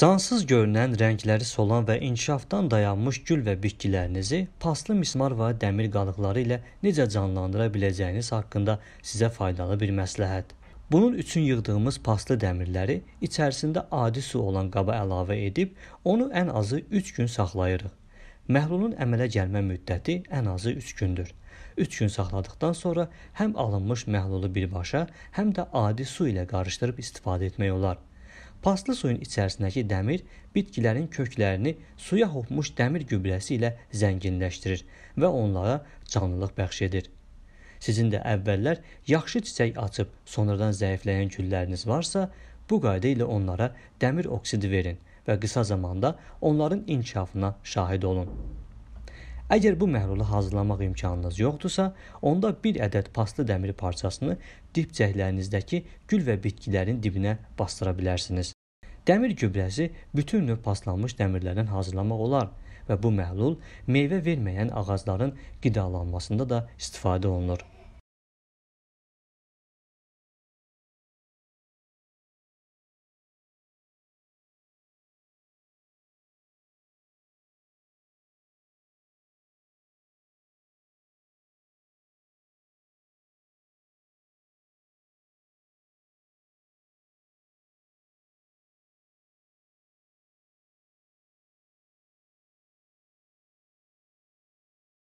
Cansız görünən, rəngləri solan və inkişafdan dayanmış gül və bitkilərinizi paslı mismar və dəmir qalıqları ilə necə canlandıra biləcəyiniz haqqında sizə faydalı bir məsləhət. Bunun üçün yığdığımız paslı dəmirləri içərisində adi su olan qaba əlavə edib, onu ən azı 3 gün saxlayırıq. Məhlulun əmələ gəlmə müddəti ən azı 3 gündür. 3 gün saxladıqdan sonra həm alınmış məhlulu birbaşa, həm də adi su ilə qarışdırıb istifadə etmək olar. Paslı suyun içərisindəki dəmir bitkilərin köklərini suya hopmuş dəmir gübrəsi ilə zənginləşdirir və onlara canlılıq bəxş edir. Sizin də əvvəllər yaxşı çiçək açıb sonradan zəifləyən gülləriniz varsa, bu qayda ilə onlara dəmir oksidi verin və qısa zamanda onların inkişafına şahid olun. Əgər bu məhlulu hazırlamaq imkanınız yoxdursa, onda bir ədəd paslı dəmir parçasını dibçəklərinizdəki gül və bitkilərin dibinə basdıra bilərsiniz. Dəmir gübrəsi bütün növ paslanmış dəmirlərdən hazırlamaq olar və bu məhlul meyvə verməyən ağacların qidalanmasında da istifadə olunur.